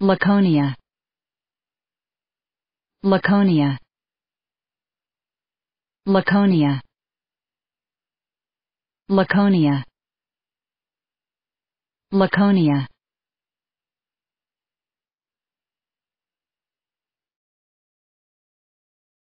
Laconia Laconia Laconia Laconia Laconia